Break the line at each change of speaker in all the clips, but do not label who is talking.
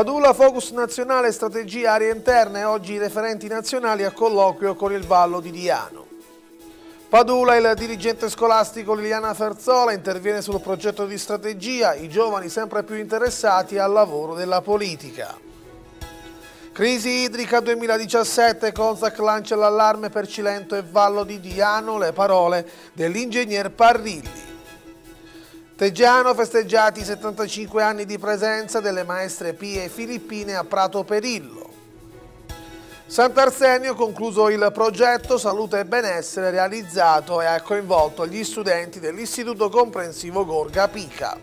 Padula Focus Nazionale Strategia Aree Interne, oggi i referenti nazionali a colloquio con il Vallo di Diano. Padula, il dirigente scolastico Liliana Ferzola interviene sul progetto di strategia, i giovani sempre più interessati al lavoro della politica. Crisi idrica 2017, Consac lancia l'allarme per Cilento e Vallo di Diano, le parole dell'ingegner Parrilli. Teggiano festeggiati i 75 anni di presenza delle maestre pie filippine a Prato Perillo. Sant'Arsenio concluso il progetto Salute e Benessere realizzato e ha coinvolto gli studenti dell'Istituto Comprensivo Gorga Pica.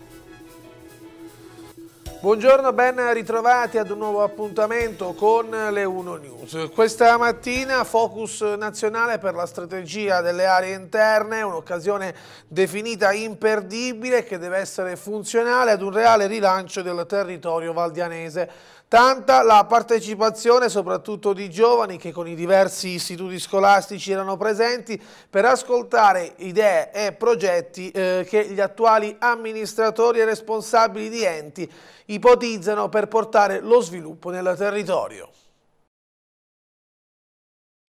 Buongiorno, ben ritrovati ad un nuovo appuntamento con le 1 News. Questa mattina focus nazionale per la strategia delle aree interne, un'occasione definita imperdibile che deve essere funzionale ad un reale rilancio del territorio valdianese. Tanta la partecipazione soprattutto di giovani che con i diversi istituti scolastici erano presenti per ascoltare idee e progetti eh, che gli attuali amministratori e responsabili di enti ipotizzano per portare lo sviluppo nel territorio.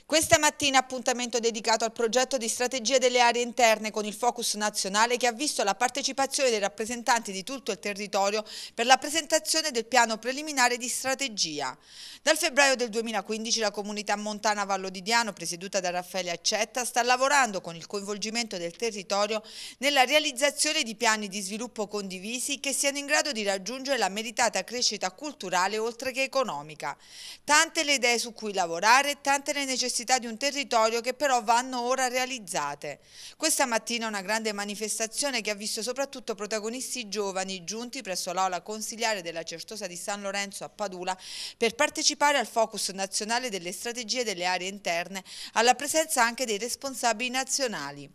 Questa mattina appuntamento dedicato al progetto di strategia delle aree interne con il focus nazionale che ha visto la partecipazione dei rappresentanti di tutto il territorio per la presentazione del piano preliminare di strategia. Dal febbraio del 2015 la comunità montana Vallo di Diano, presieduta da Raffaele Accetta, sta lavorando con il coinvolgimento del territorio nella realizzazione di piani di sviluppo condivisi che siano in grado di raggiungere la meritata crescita culturale oltre che economica. Tante le idee su cui lavorare, tante le necessità complessità di un territorio che però vanno ora realizzate. Questa mattina una grande manifestazione che ha visto soprattutto protagonisti giovani giunti presso l'aula consiliare della Certosa di San Lorenzo a Padula per partecipare al focus nazionale delle strategie delle aree interne, alla presenza anche dei responsabili nazionali.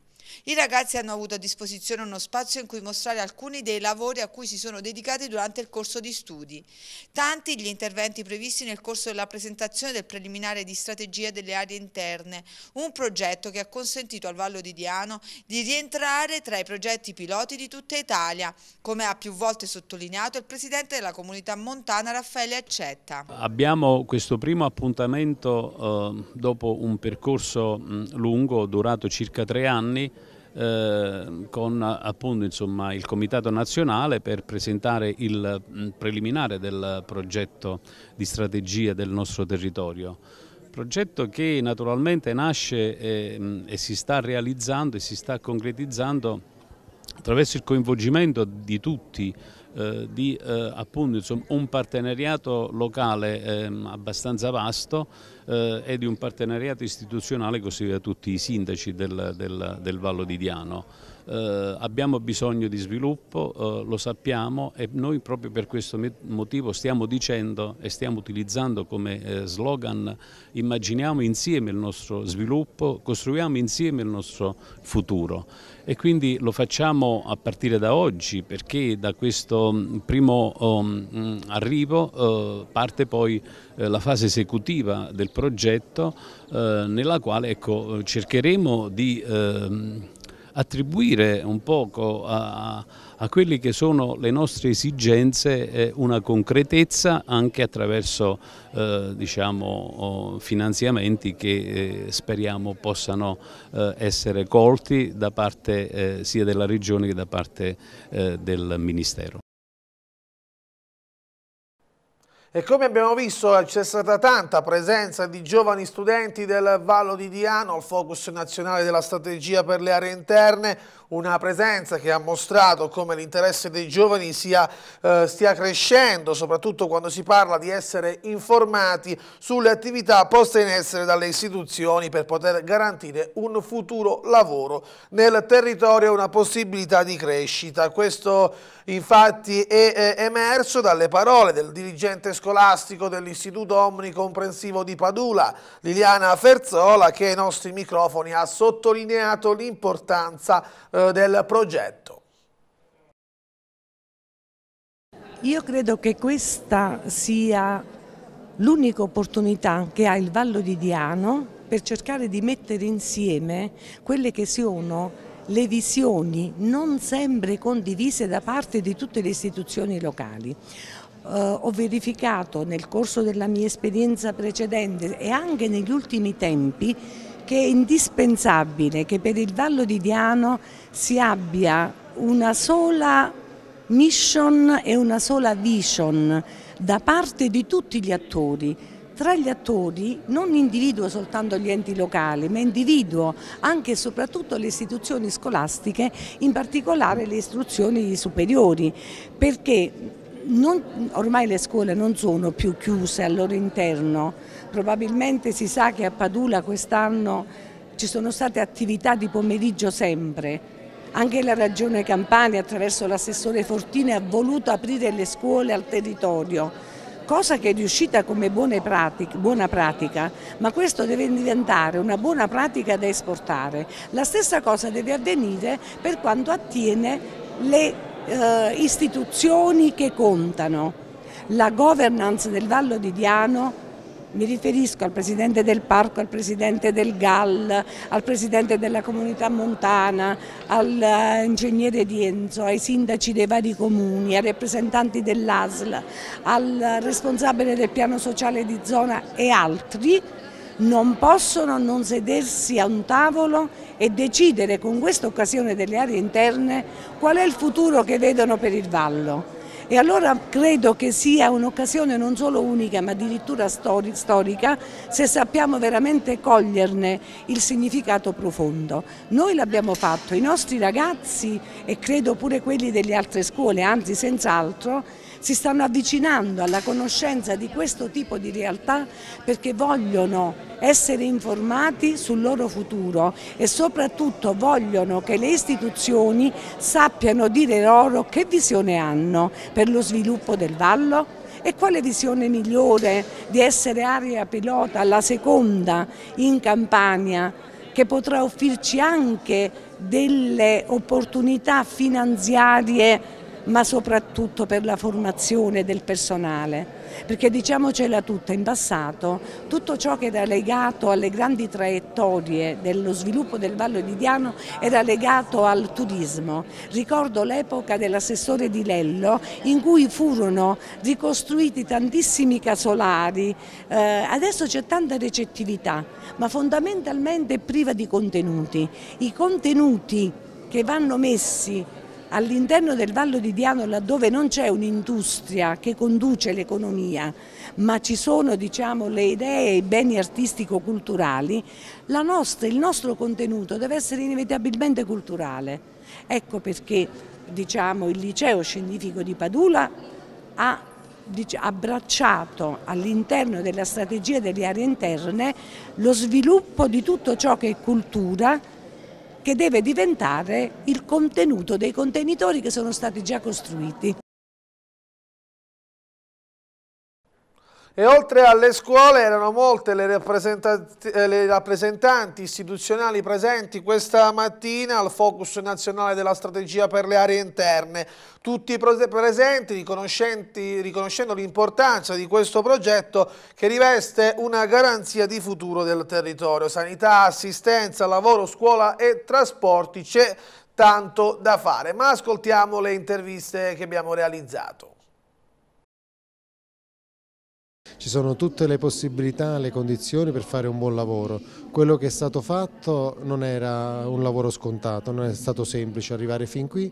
I ragazzi hanno avuto a disposizione uno spazio in cui mostrare alcuni dei lavori a cui si sono dedicati durante il corso di studi. Tanti gli interventi previsti nel corso della presentazione del preliminare di strategia delle aree interne, un progetto che ha consentito al Vallo di Diano di rientrare tra i progetti piloti di tutta Italia, come ha più volte sottolineato il presidente della comunità montana Raffaele Accetta.
Abbiamo questo primo appuntamento eh, dopo un percorso mh, lungo durato circa tre anni Ehm, con appunto, insomma, il Comitato Nazionale per presentare il preliminare del progetto di strategia del nostro territorio. Progetto che naturalmente nasce e, ehm, e si sta realizzando e si sta concretizzando attraverso il coinvolgimento di tutti eh, di eh, appunto, insomma, un partenariato locale eh, abbastanza vasto eh, e di un partenariato istituzionale così da tutti i sindaci del, del, del Vallo di Diano eh, abbiamo bisogno di sviluppo, eh, lo sappiamo e noi proprio per questo motivo stiamo dicendo e stiamo utilizzando come eh, slogan immaginiamo insieme il nostro sviluppo, costruiamo insieme il nostro futuro e quindi lo facciamo a partire da oggi perché da questo mm, primo um, arrivo eh, parte poi eh, la fase esecutiva del progetto eh, nella quale ecco, cercheremo di ehm, attribuire un poco a, a quelle che sono le nostre esigenze eh, una concretezza anche attraverso eh, diciamo, oh, finanziamenti che eh, speriamo possano eh, essere colti da parte eh, sia della Regione che da parte eh, del Ministero.
E come abbiamo visto eh, c'è stata tanta presenza di giovani studenti del Vallo di Diano al focus nazionale della strategia per le aree interne, una presenza che ha mostrato come l'interesse dei giovani sia, eh, stia crescendo, soprattutto quando si parla di essere informati sulle attività poste in essere dalle istituzioni per poter garantire un futuro lavoro nel territorio e una possibilità di crescita. Questo infatti è, è emerso dalle parole del dirigente scolastico dell'Istituto Omnicomprensivo di Padula, Liliana Ferzola, che ai nostri microfoni ha sottolineato l'importanza eh, del progetto.
Io credo che questa sia l'unica opportunità che ha il Vallo di Diano per cercare di mettere insieme quelle che sono le visioni non sempre condivise da parte di tutte le istituzioni locali. Uh, ho verificato nel corso della mia esperienza precedente e anche negli ultimi tempi che è indispensabile che per il Vallo di Diano si abbia una sola mission e una sola vision da parte di tutti gli attori. Tra gli attori non individuo soltanto gli enti locali, ma individuo anche e soprattutto le istituzioni scolastiche, in particolare le istruzioni superiori, perché non, ormai le scuole non sono più chiuse al loro interno, probabilmente si sa che a Padula quest'anno ci sono state attività di pomeriggio sempre, anche la Regione Campania attraverso l'assessore Fortini ha voluto aprire le scuole al territorio, cosa che è riuscita come pratica, buona pratica, ma questo deve diventare una buona pratica da esportare. La stessa cosa deve avvenire per quanto attiene le eh, istituzioni che contano. La governance del Vallo di Diano mi riferisco al presidente del parco, al presidente del GAL, al presidente della comunità montana, all'ingegnere eh, di Enzo, ai sindaci dei vari comuni, ai rappresentanti dell'ASL, al responsabile del piano sociale di zona e altri non possono non sedersi a un tavolo e decidere con questa occasione delle aree interne qual è il futuro che vedono per il Vallo. E allora credo che sia un'occasione non solo unica ma addirittura storica se sappiamo veramente coglierne il significato profondo. Noi l'abbiamo fatto, i nostri ragazzi e credo pure quelli delle altre scuole, anzi senz'altro, si stanno avvicinando alla conoscenza di questo tipo di realtà perché vogliono essere informati sul loro futuro e soprattutto vogliono che le istituzioni sappiano dire loro che visione hanno per lo sviluppo del vallo e quale visione migliore di essere area pilota, la seconda in Campania, che potrà offrirci anche delle opportunità finanziarie ma soprattutto per la formazione del personale, perché diciamocela tutta, in passato tutto ciò che era legato alle grandi traiettorie dello sviluppo del Vallo di Diano era legato al turismo. Ricordo l'epoca dell'assessore di Lello in cui furono ricostruiti tantissimi casolari, eh, adesso c'è tanta recettività, ma fondamentalmente priva di contenuti. I contenuti che vanno messi all'interno del Vallo di Diano laddove non c'è un'industria che conduce l'economia, ma ci sono diciamo, le idee e i beni artistico-culturali, il nostro contenuto deve essere inevitabilmente culturale. Ecco perché diciamo, il liceo scientifico di Padula ha abbracciato all'interno della strategia delle aree interne lo sviluppo di tutto ciò che è cultura che deve diventare il contenuto dei contenitori che sono stati già costruiti. E oltre alle
scuole erano molte le, eh, le, rappresentanti istituzionali presenti questa mattina al focus nazionale della strategia per le aree interne. Tutti presenti riconoscendo l'importanza di questo progetto che riveste una garanzia di futuro del territorio. Sanità, assistenza, lavoro, scuola e trasporti c'è tanto da fare. Ma ascoltiamo le interviste che abbiamo realizzato.
Ci sono tutte le possibilità, le condizioni per fare un buon lavoro. Quello che è stato fatto non era un lavoro scontato, non è stato semplice arrivare fin qui.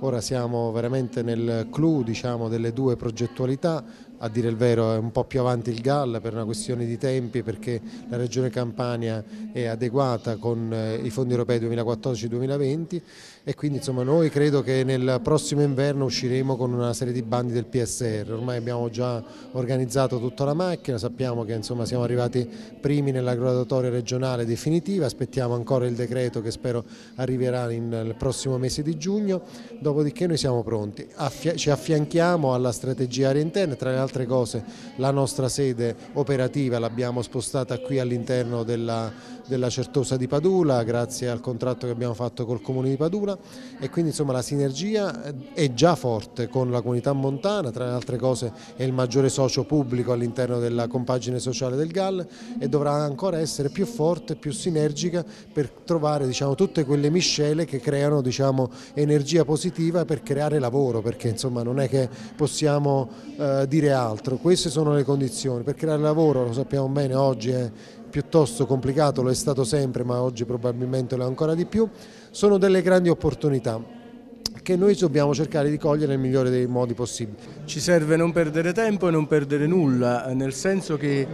Ora siamo veramente nel clou diciamo, delle due progettualità, a dire il vero è un po' più avanti il GAL per una questione di tempi perché la Regione Campania è adeguata con eh, i fondi europei 2014-2020 e quindi insomma, noi credo che nel prossimo inverno usciremo con una serie di bandi del PSR, ormai abbiamo già organizzato tutta la macchina, sappiamo che insomma, siamo arrivati primi nella graduatoria regionale definitiva, aspettiamo ancora il decreto che spero arriverà nel prossimo mese di giugno, dopodiché noi siamo pronti, Affia ci affianchiamo alla strategia aria interna, tra le altre cose la nostra sede operativa l'abbiamo spostata qui all'interno della della Certosa di Padula, grazie al contratto che abbiamo fatto col Comune di Padula e quindi insomma la sinergia eh, è già forte con la comunità montana, tra le altre cose è il maggiore socio pubblico all'interno della compagine sociale del GAL e dovrà ancora essere più forte, più sinergica per trovare diciamo, tutte quelle miscele che creano diciamo, energia positiva per creare lavoro, perché insomma non è che possiamo eh, dire altro, queste sono le condizioni, per creare lavoro lo sappiamo bene oggi è, piuttosto complicato, lo è stato sempre ma oggi probabilmente lo è ancora di più, sono delle grandi opportunità che noi dobbiamo cercare di cogliere nel migliore dei modi possibili. Ci serve non perdere tempo e non perdere nulla, nel senso che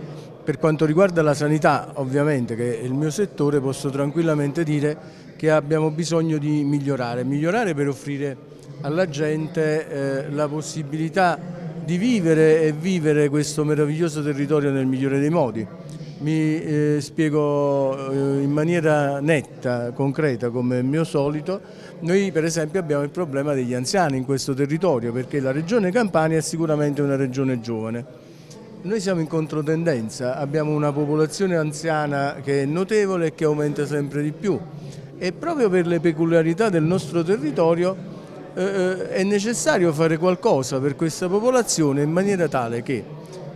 per quanto riguarda la sanità, ovviamente, che è il mio settore, posso tranquillamente dire che abbiamo bisogno di migliorare, migliorare per offrire alla gente eh, la possibilità di vivere e vivere questo meraviglioso territorio nel migliore dei modi mi eh, spiego eh, in maniera netta, concreta, come il mio solito, noi per esempio abbiamo il problema degli anziani in questo territorio perché la regione Campania è sicuramente una regione giovane. Noi siamo in controtendenza, abbiamo una popolazione anziana che è notevole e che aumenta sempre di più e proprio per le peculiarità del nostro territorio eh, eh è necessario fare qualcosa per questa popolazione in maniera tale che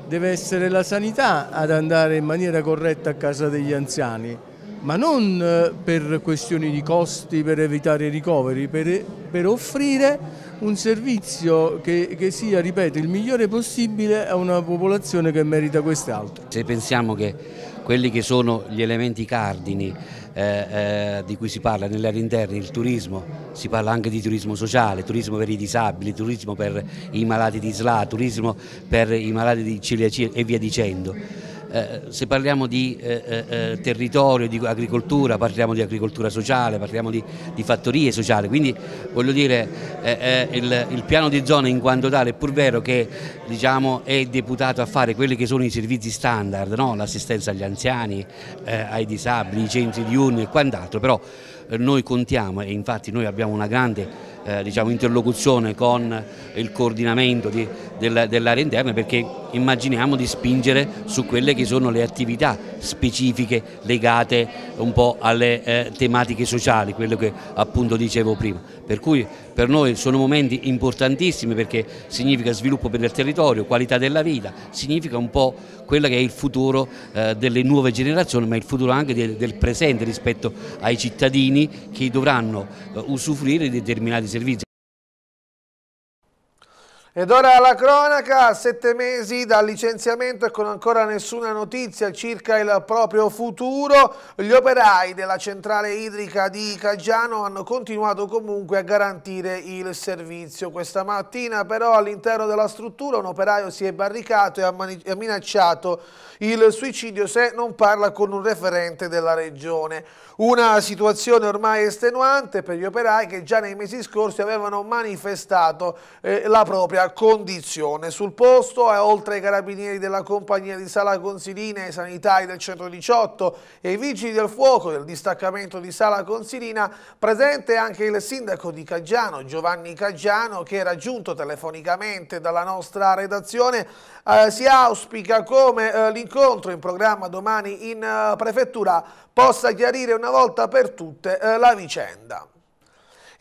deve essere la sanità ad andare in maniera corretta a casa degli anziani, ma non eh, per questioni di costi, per evitare i ricoveri, per, per offrire un servizio che, che, sia, ripeto, il migliore possibile a una popolazione che merita quest'altro. Se
pensiamo che quelli che sono gli elementi cardini eh, eh, di cui si parla nelle aree interne, il turismo, si parla anche di turismo sociale, turismo per i disabili, turismo per i malati di SLA, turismo per i malati di celiacia e via dicendo. Eh, se parliamo di eh, eh, eh, territorio, di agricoltura, parliamo di agricoltura sociale, parliamo di, di fattorie sociali, quindi voglio dire il, il, piano di zona in quanto tale è pur vero che diciamo, è deputato a fare quelli che sono i servizi standard, no? l'assistenza agli anziani, ai disabili, i centri di diurni e quant'altro, però noi contiamo e infatti noi abbiamo una grande eh, diciamo, interlocuzione con il coordinamento dell'area interna perché immaginiamo di spingere su quelle che sono le attività specifiche legate un po' alle eh, tematiche sociali, quello che appunto dicevo prima. Per cui per noi sono momenti importantissimi perché significa sviluppo per il territorio, qualità della vita, significa un po' quello che è il futuro eh, delle nuove generazioni, ma il futuro anche del, del presente rispetto ai cittadini che dovranno eh, usufruire di determinati servizi.
Ed ora la cronaca, a sette mesi dal licenziamento e con ancora nessuna notizia circa il proprio futuro, gli operai della centrale idrica di Caggiano hanno continuato comunque a garantire il servizio. Questa mattina però all'interno della struttura un operaio si è barricato e ha minacciato il suicidio se non parla con un referente della regione. Una situazione ormai estenuante per gli operai che già nei mesi scorsi avevano manifestato eh, la propria condizione. Sul posto, oltre ai carabinieri della compagnia di Sala Consilina, ai sanitari del 118 e ai vigili del fuoco del distaccamento di Sala Consilina, presente anche il sindaco di Caggiano, Giovanni Caggiano, che era giunto telefonicamente dalla nostra redazione. Eh, si auspica come eh, l'incontro in programma domani in eh, prefettura possa chiarire una volta per tutte eh, la vicenda.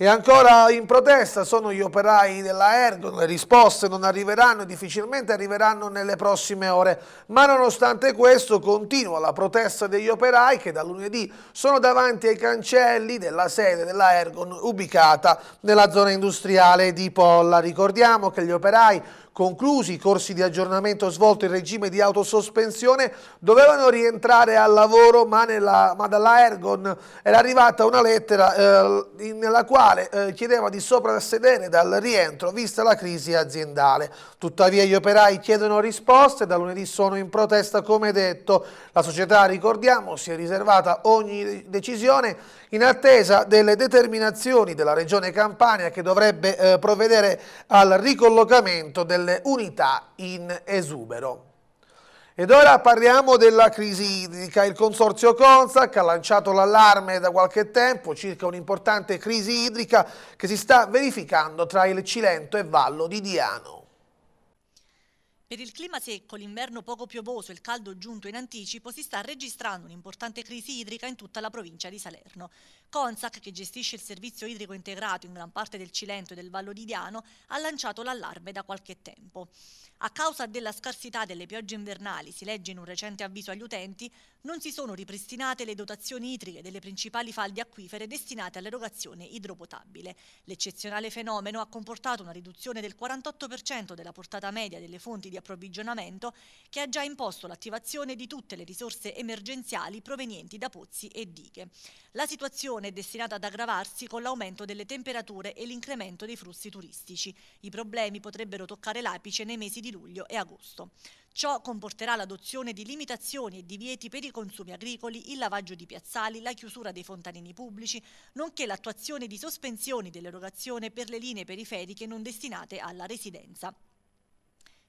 E ancora in protesta sono gli operai della Ergon, le risposte non arriveranno e difficilmente arriveranno nelle prossime ore. Ma nonostante questo continua la protesta degli operai che da lunedì sono davanti ai cancelli della sede della Ergon ubicata nella zona industriale di Polla. Ricordiamo che gli operai conclusi i corsi di aggiornamento svolto in regime di autosospensione, dovevano rientrare al lavoro ma, nella, ma dalla Ergon era arrivata una lettera eh, nella quale eh, chiedeva di soprassedere dal rientro vista la crisi aziendale. Tuttavia gli operai chiedono risposte, da lunedì sono in protesta come detto. La società, ricordiamo, si è riservata ogni decisione in attesa delle determinazioni della Regione Campania che dovrebbe eh, provvedere al ricollocamento delle unità in esubero. Ed ora parliamo della crisi idrica. Il consorzio Consac ha lanciato l'allarme da qualche tempo circa un'importante crisi idrica che si sta verificando tra il Cilento e Vallo di Diano.
Per il clima secco, l'inverno poco piovoso e il caldo giunto in anticipo, si sta registrando un'importante crisi idrica in tutta la provincia di Salerno. Consac, che gestisce il servizio idrico integrato in gran parte del Cilento e del Vallo di Diano, ha lanciato l'allarme da qualche tempo. A causa della scarsità delle piogge invernali, si legge in un recente avviso agli utenti, non si sono ripristinate le dotazioni idriche delle principali falde acquifere destinate all'erogazione idropotabile. L'eccezionale fenomeno ha comportato una riduzione del 48% della portata media delle fonti di approvvigionamento che ha già imposto l'attivazione di tutte le risorse emergenziali provenienti da pozzi e dighe. La situazione è destinata ad aggravarsi con l'aumento delle temperature e l'incremento dei flussi turistici. I problemi potrebbero toccare l'apice nei mesi di luglio e agosto. Ciò comporterà l'adozione di limitazioni e divieti per i consumi agricoli, il lavaggio di piazzali, la chiusura dei fontanini pubblici, nonché l'attuazione di sospensioni dell'erogazione per le linee periferiche non destinate alla residenza.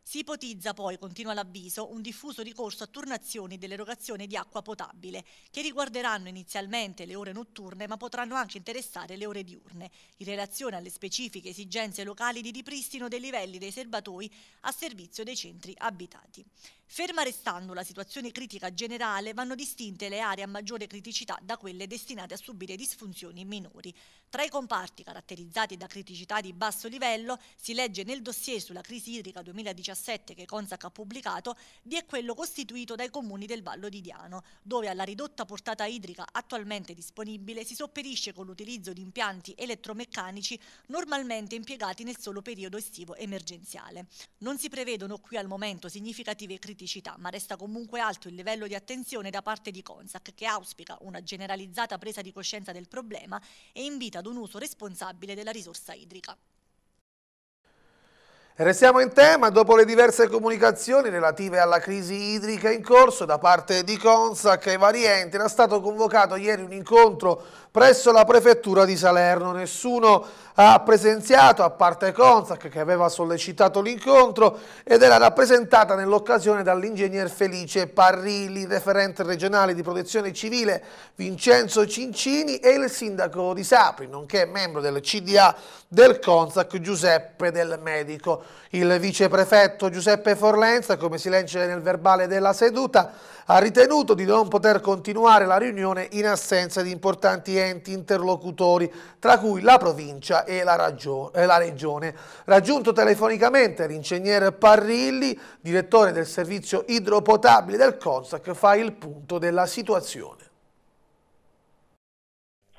Si ipotizza poi, continua l'avviso, un diffuso ricorso a turnazioni dell'erogazione di acqua potabile, che riguarderanno inizialmente le ore notturne ma potranno anche interessare le ore diurne, in relazione alle specifiche esigenze locali di ripristino dei livelli dei serbatoi a servizio dei centri abitati. Ferma restando la situazione critica generale, vanno distinte le aree a maggiore criticità da quelle destinate a subire disfunzioni minori. Tra i comparti caratterizzati da criticità di basso livello, si legge nel dossier sulla crisi idrica 2017 che Consac ha pubblicato, vi è quello costituito dai comuni del Vallo di Diano, dove alla ridotta portata idrica attualmente disponibile si sopperisce con l'utilizzo di impianti elettromeccanici normalmente impiegati nel solo periodo estivo emergenziale. Non si prevedono qui al momento significative criticità criticità, ma resta comunque alto il livello di attenzione da parte di Consac, che auspica una generalizzata presa di coscienza del problema e invita ad un uso responsabile della risorsa idrica.
Restiamo in tema, dopo le diverse comunicazioni relative alla crisi idrica in corso da parte di Consac e vari enti, era stato convocato ieri un incontro presso la prefettura di Salerno. Nessuno ha presenziato, a parte Consac che aveva sollecitato l'incontro ed era rappresentata nell'occasione dall'ingegner Felice Parrilli, referente regionale di protezione civile Vincenzo Cincini e il sindaco di Sapri, nonché membro del CDA del Consac Giuseppe Del Medico il viceprefetto Giuseppe Forlenza, come si legge nel verbale della seduta, ha ritenuto di non poter continuare la riunione in assenza di importanti enti interlocutori, tra cui la provincia e la, e la regione. Raggiunto telefonicamente l'ingegnere Parrilli, direttore del servizio idropotabile del CONSAC, fa il punto della situazione.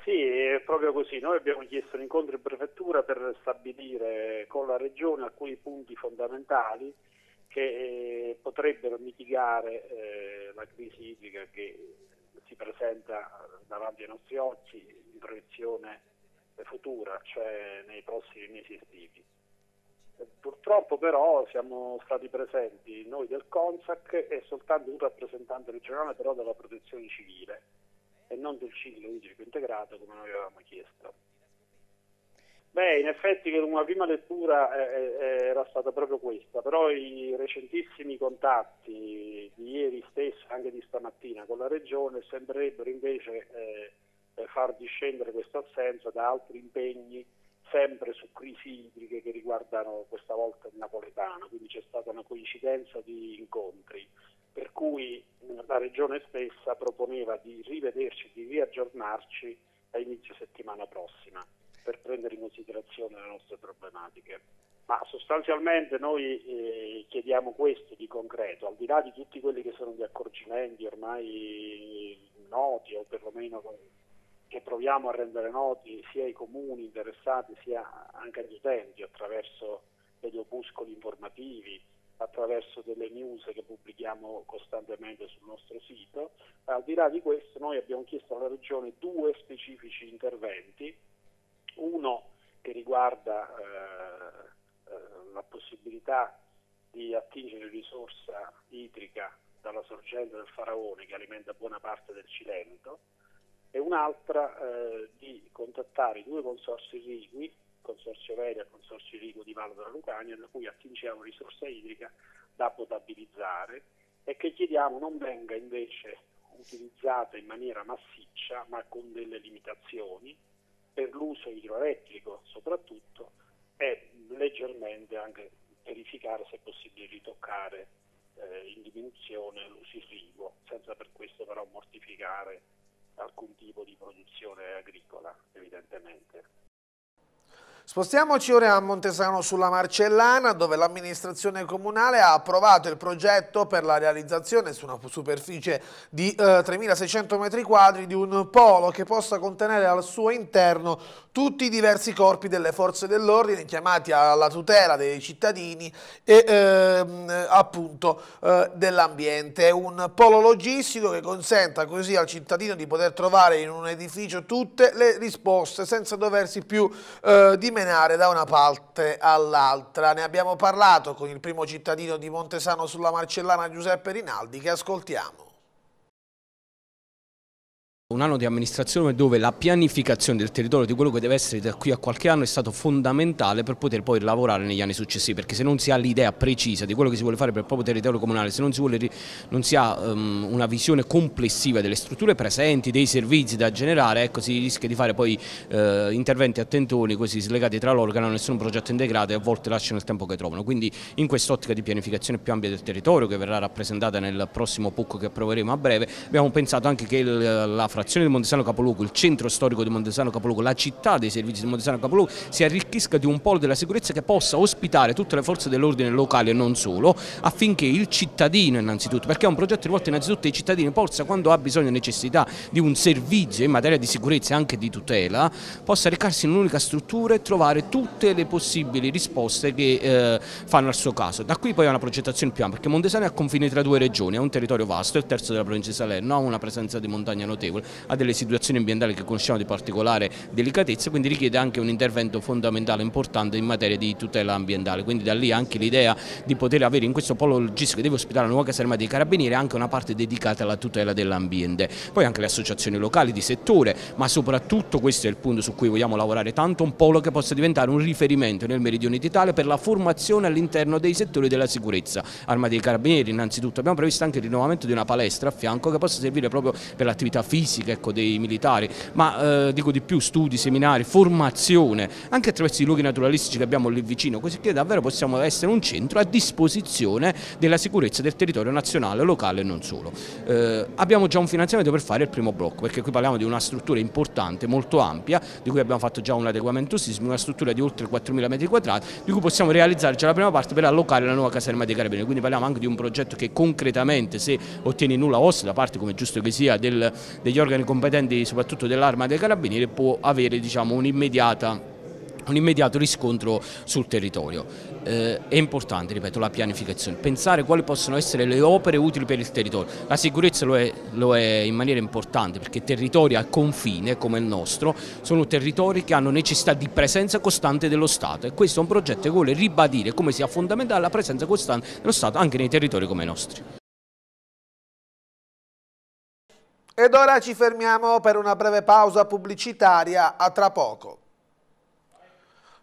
Sì, è proprio così. Noi abbiamo chiesto un incontro in prefettura per stabilire con la Regione alcuni punti fondamentali che eh, potrebbero mitigare eh, la crisi idrica che si presenta davanti ai nostri occhi in proiezione futura, cioè nei prossimi mesi estivi. Purtroppo però siamo stati presenti noi del CONSAC e soltanto un rappresentante regionale però della protezione civile e non del ciclo idrico integrato come noi avevamo chiesto. Beh, in effetti una prima lettura eh, eh, eh, era stata proprio questa, però i recentissimi contatti di ieri stesso, anche di stamattina, con la Regione sembrerebbero invece far discendere questo assenso da altri impegni sempre su crisi idriche che riguardano questa volta il napoletano, quindi c'è stata una coincidenza di incontri per cui eh, la Regione stessa proponeva di rivederci, di riaggiornarci a inizio settimana prossima per prendere in considerazione le nostre problematiche. Ma sostanzialmente noi eh, chiediamo questo di concreto, al di là di tutti quelli che sono gli accorgimenti ormai eh, noti o perlomeno che proviamo a rendere noti sia ai comuni interessati sia anche agli utenti attraverso degli opuscoli informativi, attraverso delle news che pubblichiamo costantemente sul nostro sito. Al di là di questo noi abbiamo chiesto alla Regione due specifici interventi, uno che riguarda eh, eh la possibilità di attingere risorsa idrica dalla sorgente del Faraone che alimenta buona parte del Cilento e un'altra eh, di contattare i due consorsi irrigui Consorzio Veria e Consorzio Irrigo di Vallo della Lucania, da cui attingiamo risorsa idrica da potabilizzare e che chiediamo non venga invece utilizzata in maniera massiccia ma con delle limitazioni per l'uso idroelettrico soprattutto e leggermente anche verificare se è possibile ritoccare eh, in diminuzione l'uso irriguo senza per questo però mortificare alcun tipo di produzione agricola evidentemente.
Spostiamoci ora a Montesano sulla Marcellana dove l'amministrazione comunale ha approvato il progetto per la realizzazione su una superficie di eh, 3.600 m2 di un polo che possa contenere al suo interno tutti i diversi corpi delle forze dell'ordine chiamati alla tutela dei cittadini e eh, appunto eh, dell'ambiente. È un polo logistico che consenta così al cittadino di poter trovare in un edificio tutte le risposte senza doversi più eh, dimenticare rimenare da una parte all'altra. Ne abbiamo parlato con il primo cittadino di Montesano sulla Marcellana Giuseppe Rinaldi che ascoltiamo.
Un anno di amministrazione dove la pianificazione del territorio, di quello che deve essere da qui a qualche anno, è stato fondamentale per poter poi lavorare negli anni successivi, perché se non si ha l'idea precisa di quello che si vuole fare per il proprio territorio comunale, se non si, vuole, non si ha um, una visione complessiva delle strutture presenti, dei servizi da generare, ecco, si rischia di fare poi uh, interventi a tentoni, così slegati tra loro, che non hanno nessun progetto integrato e a volte lasciano il tempo che trovano. Quindi in quest'ottica di pianificazione più ampia del territorio, che verrà rappresentata nel prossimo PUC che approveremo a breve, abbiamo pensato anche che il, la frazione di Montesano Capoluogo, il centro storico di Montesano Capoluogo, la città dei servizi di Montesano Capoluogo si arricchisca di un polo della sicurezza che possa ospitare tutte le forze dell'ordine locale e non solo, affinché il cittadino innanzitutto, perché è un progetto rivolto innanzitutto ai cittadini, possa quando ha bisogno e necessità di un servizio in materia di sicurezza e anche di tutela, possa recarsi in un'unica struttura e trovare tutte le possibili risposte che eh, fanno al suo caso. Da qui poi è una progettazione più ampia, perché Montesano è a confine tra due regioni, è un territorio vasto, è il terzo della provincia di Salerno, ha una presenza di montagna notevole, a delle situazioni ambientali che conosciamo di particolare delicatezza, quindi richiede anche un intervento fondamentale importante in materia di tutela ambientale, quindi da lì anche l'idea di poter avere in questo polo logistico che deve ospitare la nuova caserma dei Carabinieri anche una parte dedicata alla tutela dell'ambiente, poi anche le associazioni locali di settore, ma soprattutto questo è il punto su cui vogliamo lavorare tanto, un polo che possa diventare un riferimento nel meridione d'Italia per la formazione all'interno dei settori della sicurezza, arma dei Carabinieri innanzitutto, abbiamo previsto anche il rinnovamento di una palestra a fianco che possa servire proprio per l'attività fisica, fisica ecco, dei militari, ma eh, dico di più studi, seminari, formazione, anche attraverso i luoghi naturalistici che abbiamo lì vicino, così che davvero possiamo essere un centro a disposizione della sicurezza del territorio nazionale, locale e non solo. Eh, abbiamo già un finanziamento per fare il primo blocco, perché qui parliamo di una struttura importante, molto ampia, di cui abbiamo fatto già un adeguamento sismico, una struttura di oltre 4.000 metri quadrati, di cui possiamo realizzare già la prima parte per allocare la nuova caserma dei carabinieri, quindi parliamo anche di un progetto che concretamente se ottieni nulla ossa da parte come giusto che sia del, degli organi organi competenti soprattutto dell'arma e dei carabinieri può avere diciamo, un immediato riscontro sul territorio. Eh, è importante, ripeto, la pianificazione, pensare quali possono essere le opere utili per il territorio. La sicurezza lo è, lo è in maniera importante perché territori al confine, come il nostro, sono territori che hanno necessità di presenza costante dello Stato e questo è un progetto che vuole ribadire come sia fondamentale la presenza costante dello Stato anche nei territori come i nostri.
Ed ora ci fermiamo per una breve pausa pubblicitaria, a tra poco.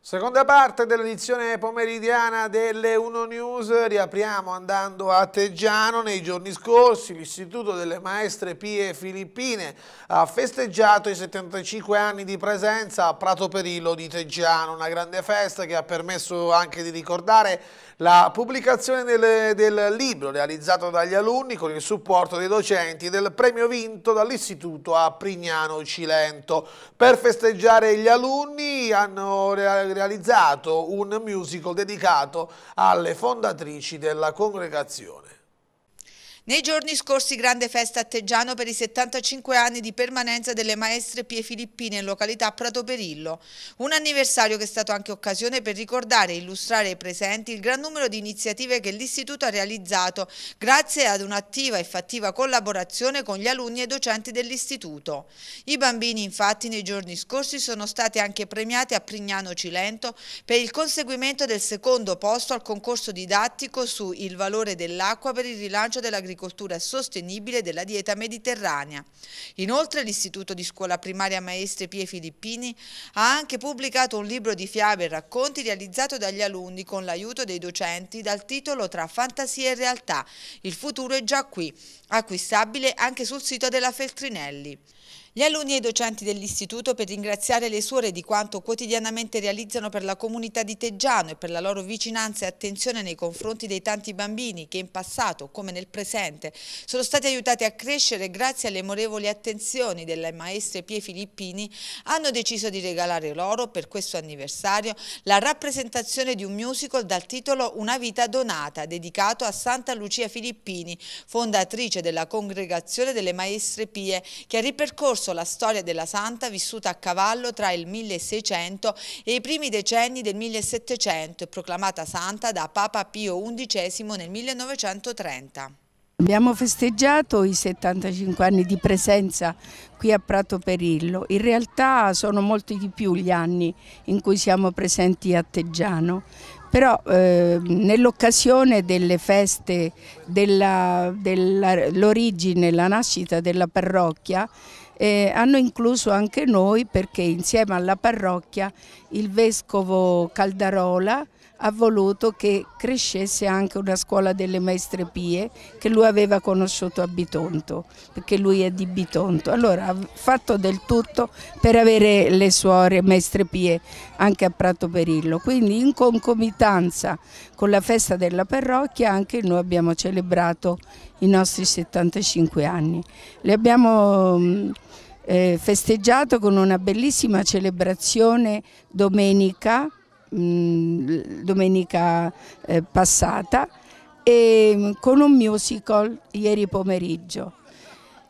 Seconda parte dell'edizione pomeridiana delle Uno News, riapriamo andando a Teggiano. Nei giorni scorsi l'Istituto delle Maestre Pie Filippine ha festeggiato i 75 anni di presenza a Prato Perillo di Teggiano, una grande festa che ha permesso anche di ricordare la pubblicazione del, del libro realizzato dagli alunni con il supporto dei docenti del premio vinto dall'Istituto a Prignano Cilento. Per festeggiare gli alunni hanno realizzato realizzato un musical dedicato alle fondatrici della congregazione.
Nei giorni scorsi grande festa a Teggiano per i 75 anni di permanenza delle maestre Pie Filippine in località Prato Perillo. Un anniversario che è stato anche occasione per ricordare e illustrare ai presenti il gran numero di iniziative che l'istituto ha realizzato grazie ad un'attiva e fattiva collaborazione con gli alunni e docenti dell'istituto. I bambini infatti nei giorni scorsi sono stati anche premiati a Prignano Cilento per il conseguimento del secondo posto al concorso didattico su il valore dell'acqua per il rilancio dell'agricoltura l'agricoltura sostenibile della dieta mediterranea. Inoltre l'Istituto di Scuola Primaria Maestre Pie Filippini ha anche pubblicato un libro di fiabe e racconti realizzato dagli alunni con l'aiuto dei docenti dal titolo Tra fantasia e realtà, il futuro è già qui, acquistabile anche sul sito della Feltrinelli. Gli alunni e i docenti dell'istituto per ringraziare le suore di quanto quotidianamente realizzano per la comunità di Teggiano e per la loro vicinanza e attenzione nei confronti dei tanti bambini che in passato, come nel presente, sono stati aiutati a crescere grazie alle amorevoli attenzioni delle maestre Pie Filippini, hanno deciso di regalare loro per questo anniversario la rappresentazione di un musical dal titolo Una vita donata, dedicato a Santa Lucia Filippini, fondatrice della Congregazione delle Maestre Pie, che ha ripercorso percorso la storia della Santa vissuta a cavallo tra il 1600 e i primi decenni del 1700 e proclamata Santa da Papa Pio XI nel 1930.
Abbiamo festeggiato i 75 anni di presenza qui a Prato Perillo, in realtà sono molti di più gli anni in cui siamo presenti a Teggiano, però eh, nell'occasione delle feste dell'origine, della, la nascita della parrocchia, eh, hanno incluso anche noi perché insieme alla parrocchia il vescovo Caldarola ha voluto che crescesse anche una scuola delle maestre pie che lui aveva conosciuto a Bitonto, perché lui è di Bitonto. Allora ha fatto del tutto per avere le suore maestre pie anche a Prato Perillo. Quindi in concomitanza con la festa della parrocchia anche noi abbiamo celebrato i nostri 75 anni. Li abbiamo mm, eh, festeggiato con una bellissima celebrazione domenica domenica eh, passata e, con un musical ieri pomeriggio.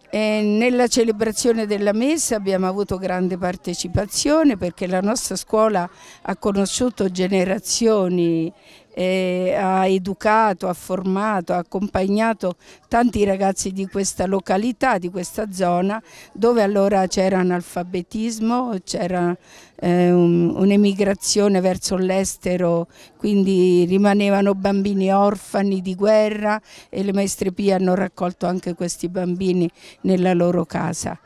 E nella celebrazione della messa abbiamo avuto grande partecipazione perché la nostra scuola ha conosciuto generazioni ha educato, ha formato, ha accompagnato tanti ragazzi di questa località, di questa zona, dove allora c'era analfabetismo, c'era eh, un'emigrazione verso l'estero, quindi rimanevano bambini orfani di guerra e le maestre Pia hanno raccolto anche questi bambini nella loro casa.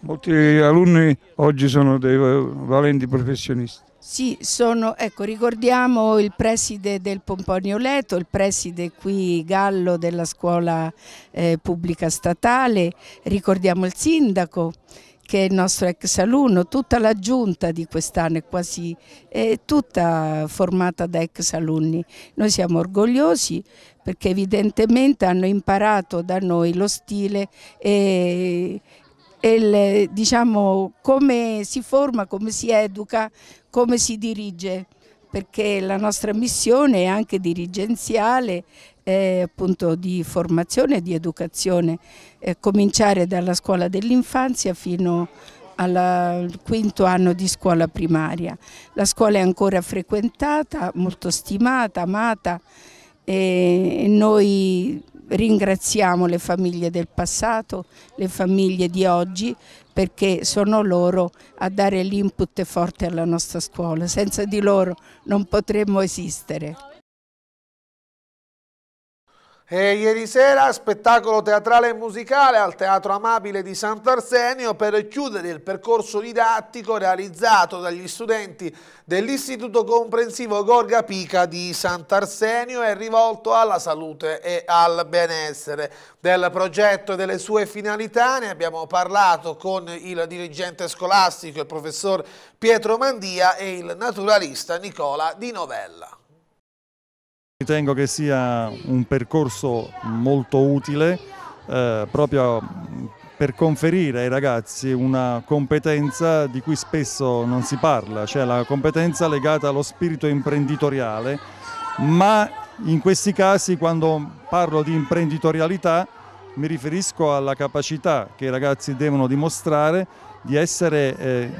Molti alunni oggi sono dei valenti professionisti.
Sì, sono, ecco, ricordiamo il preside del Pomponio Leto, il preside qui Gallo della scuola eh, pubblica statale, ricordiamo il sindaco che è il nostro ex alunno, tutta la giunta di quest'anno è quasi è tutta formata da ex alunni. Noi siamo orgogliosi perché evidentemente hanno imparato da noi lo stile e, il, diciamo, come si forma, come si educa, come si dirige perché la nostra missione è anche dirigenziale, è appunto di formazione e di educazione, eh, cominciare dalla scuola dell'infanzia fino al quinto anno di scuola primaria. La scuola è ancora frequentata, molto stimata, amata e noi ringraziamo le famiglie del passato, le famiglie di oggi perché sono loro a dare l'input forte alla nostra scuola, senza di loro non potremmo esistere.
E ieri sera spettacolo teatrale e musicale al Teatro Amabile di Sant'Arsenio per chiudere il percorso didattico realizzato dagli studenti dell'Istituto Comprensivo Gorga Pica di Sant'Arsenio e rivolto alla salute e al benessere. Del progetto e delle sue finalità ne abbiamo parlato con il dirigente scolastico, il professor Pietro Mandia e il naturalista Nicola Di Novella.
Ritengo che sia un percorso molto utile eh, proprio per conferire ai ragazzi una competenza di cui spesso non si parla, cioè la competenza legata allo spirito imprenditoriale, ma in questi casi quando parlo di imprenditorialità mi riferisco alla capacità che i ragazzi devono dimostrare di essere eh,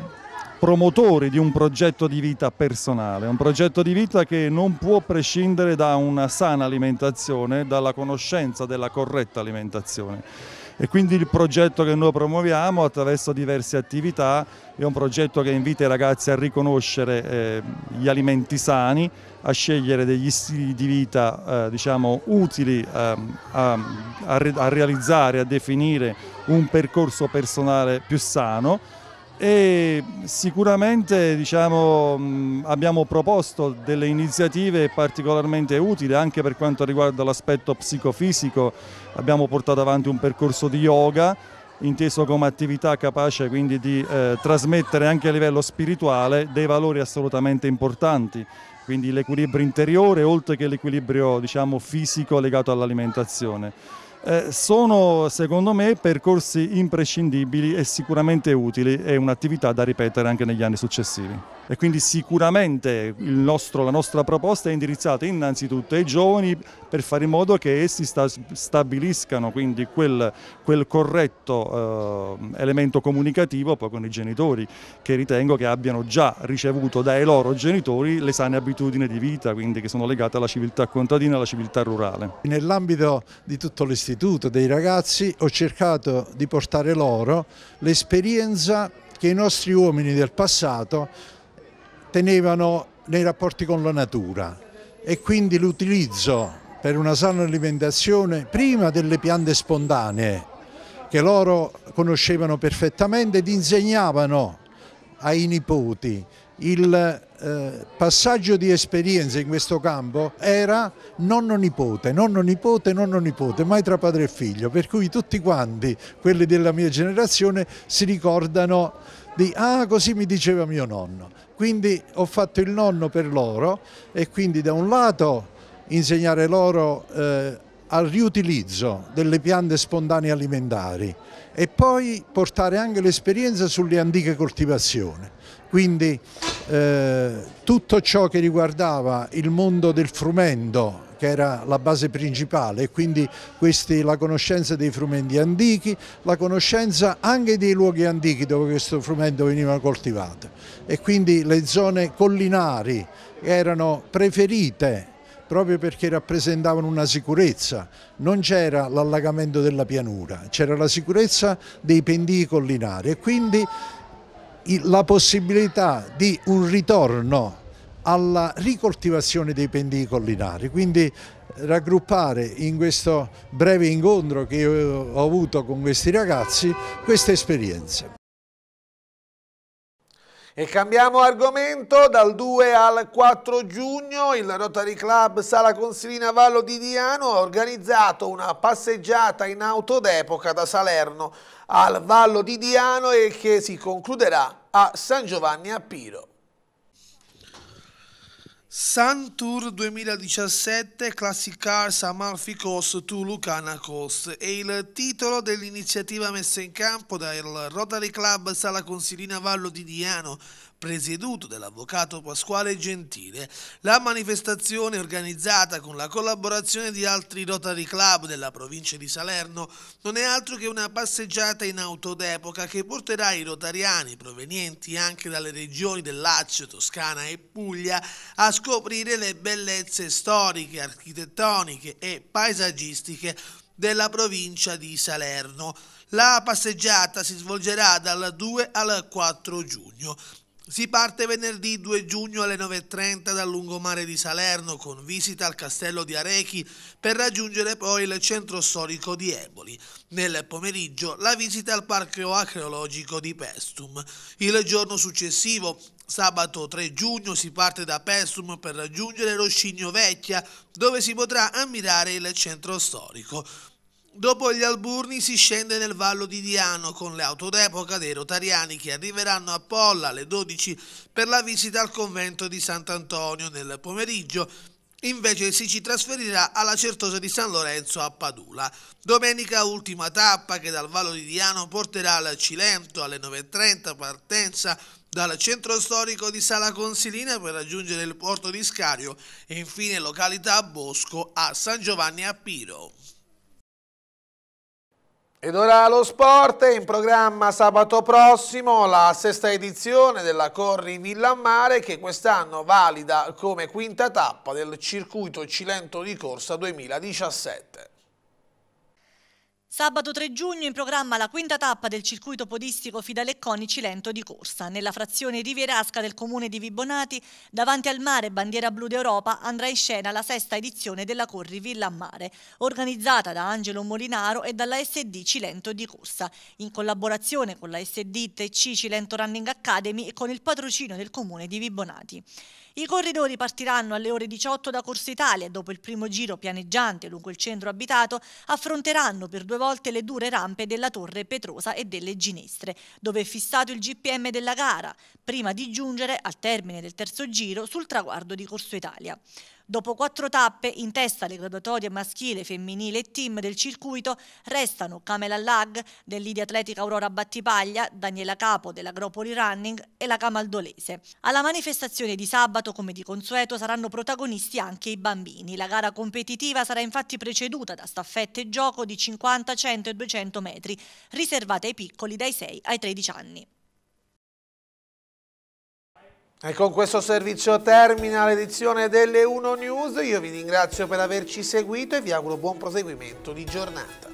promotori di un progetto di vita personale, un progetto di vita che non può prescindere da una sana alimentazione, dalla conoscenza della corretta alimentazione e quindi il progetto che noi promuoviamo attraverso diverse attività è un progetto che invita i ragazzi a riconoscere eh, gli alimenti sani, a scegliere degli stili di vita eh, diciamo, utili eh, a, a, a realizzare, a definire un percorso personale più sano e sicuramente diciamo, abbiamo proposto delle iniziative particolarmente utili anche per quanto riguarda l'aspetto psicofisico, abbiamo portato avanti un percorso di yoga inteso come attività capace quindi di eh, trasmettere anche a livello spirituale dei valori assolutamente importanti, quindi l'equilibrio interiore oltre che l'equilibrio diciamo, fisico legato all'alimentazione. Eh, sono secondo me percorsi imprescindibili e sicuramente utili e un'attività da ripetere anche negli anni successivi. E quindi sicuramente nostro, la nostra proposta è indirizzata innanzitutto ai giovani per fare in modo che essi sta, stabiliscano quindi quel, quel corretto eh, elemento comunicativo poi con i genitori che ritengo che abbiano già ricevuto dai loro genitori le sane abitudini di vita quindi che sono legate alla civiltà contadina e alla civiltà rurale.
Nell'ambito di tutto l'istituto dell'istituto, dei ragazzi, ho cercato di portare loro l'esperienza che i nostri uomini del passato tenevano nei rapporti con la natura e quindi l'utilizzo per una sana alimentazione prima delle piante spontanee che loro conoscevano perfettamente ed insegnavano ai nipoti il eh, passaggio di esperienza in questo campo era nonno nipote, nonno nipote, nonno nipote, mai tra padre e figlio, per cui tutti quanti, quelli della mia generazione, si ricordano di ah così mi diceva mio nonno, quindi ho fatto il nonno per loro e quindi da un lato insegnare loro eh, al riutilizzo delle piante spontanee alimentari e poi portare anche l'esperienza sulle antiche coltivazioni quindi eh, tutto ciò che riguardava il mondo del frumento che era la base principale e quindi questi, la conoscenza dei frumenti antichi, la conoscenza anche dei luoghi antichi dove questo frumento veniva coltivato e quindi le zone collinari erano preferite proprio perché rappresentavano una sicurezza, non c'era l'allagamento della pianura, c'era la sicurezza dei pendii collinari e quindi la possibilità di un ritorno alla ricoltivazione dei pendii collinari, quindi eh, raggruppare in questo breve incontro che ho avuto con questi ragazzi queste esperienze.
E cambiamo argomento, dal 2 al 4 giugno il Rotary Club Sala Consilina Vallo di Diano ha organizzato una passeggiata in auto d'epoca da Salerno al Vallo di Diano e che si concluderà a San Giovanni a Piro. Sun Tour 2017 Classic Cars Amalfi Coast to Lucana Coast è il titolo dell'iniziativa messa in campo dal Rotary Club Sala Consilina Vallo di Diano presieduto dall'avvocato Pasquale Gentile, la manifestazione organizzata con la collaborazione di altri Rotary Club della provincia di Salerno non è altro che una passeggiata in auto d'epoca che porterà i rotariani provenienti anche dalle regioni del Lazio, Toscana e Puglia a scoprire le bellezze storiche, architettoniche e paesaggistiche della provincia di Salerno. La passeggiata si svolgerà dal 2 al 4 giugno. Si parte venerdì 2 giugno alle 9.30 dal lungomare di Salerno con visita al castello di Arechi per raggiungere poi il centro storico di Eboli. Nel pomeriggio la visita al parco archeologico di Pestum. Il giorno successivo, sabato 3 giugno, si parte da Pestum per raggiungere Roscigno Vecchia dove si potrà ammirare il centro storico. Dopo gli Alburni si scende nel Vallo di Diano con le auto d'epoca dei Rotariani che arriveranno a Polla alle 12 per la visita al convento di Sant'Antonio nel pomeriggio. Invece si ci trasferirà alla Certosa di San Lorenzo a Padula. Domenica ultima tappa che dal Vallo di Diano porterà al Cilento alle 9.30 partenza dal centro storico di Sala Consilina per raggiungere il porto di Scario e infine località Bosco a San Giovanni a Piro. Ed ora lo sport è in programma sabato prossimo la sesta edizione della Corri Villammare che quest'anno valida come quinta tappa del circuito Cilento di Corsa 2017.
Sabato 3 giugno in programma la quinta tappa del circuito podistico Fidalecconi Cilento di corsa. Nella frazione Rivierasca del comune di Vibonati, davanti al mare Bandiera Blu d'Europa, andrà in scena la sesta edizione della Corri Villa a Mare, organizzata da Angelo Molinaro e dalla SD Cilento di corsa, in collaborazione con la SD TC Cilento Running Academy e con il patrocinio del comune di Vibonati. I corridori partiranno alle ore 18 da Corso Italia e dopo il primo giro pianeggiante lungo il centro abitato affronteranno per due volte le dure rampe della Torre Petrosa e delle Ginestre, dove è fissato il GPM della gara, prima di giungere al termine del terzo giro sul traguardo di Corso Italia. Dopo quattro tappe, in testa le graduatorie maschile, femminile e team del circuito restano Camela Lag dell'Idi Atletica Aurora Battipaglia, Daniela Capo dell'Agropoli Running e la Camaldolese. Alla manifestazione di sabato, come di consueto, saranno protagonisti anche i bambini. La gara competitiva sarà infatti preceduta da staffette e gioco di 50, 100 e 200 metri, riservate ai piccoli dai 6 ai 13 anni.
E con questo servizio termina l'edizione delle 1 News. Io vi ringrazio per averci seguito e vi auguro buon proseguimento di giornata.